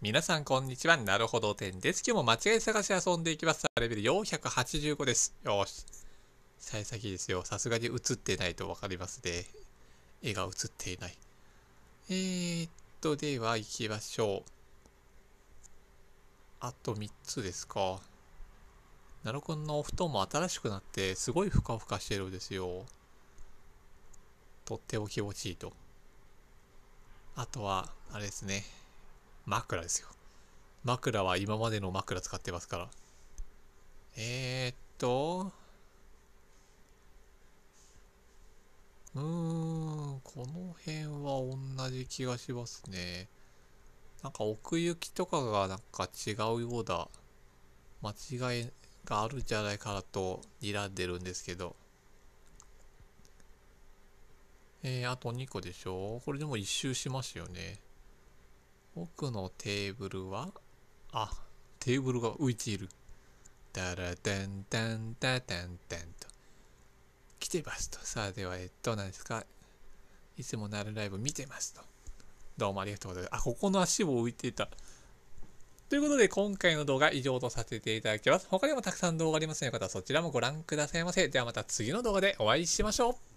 皆さんこんにちは。なるほど点です。今日も間違い探し遊んでいきます。レベル485です。よし。幸先ですよ。さすがに映ってないとわかりますね。絵が映っていない。えー、っと、では行きましょう。あと3つですか。なるくんのお布団も新しくなって、すごいふかふかしてるんですよ。とっても気持ちいいと。あとは、あれですね。枕ですよ。枕は今までの枕使ってますから。えー、っと、うーん、この辺は同じ気がしますね。なんか奥行きとかがなんか違うようだ。間違いがあるんじゃないかなと睨んでるんですけど。えー、あと2個でしょこれでも一周しますよね。奥のテーブルはあテーブルが浮いているダラダンダンダてんてんと来てますとさあではえっと何ですかいつもなるライブ見てますとどうもありがとうございますあここの足を浮いていたということで、今回の動画以上とさせていただきます。他にもたくさん動画ありますので、よかったらそちらもご覧くださいませ。ではまた次の動画でお会いしましょう。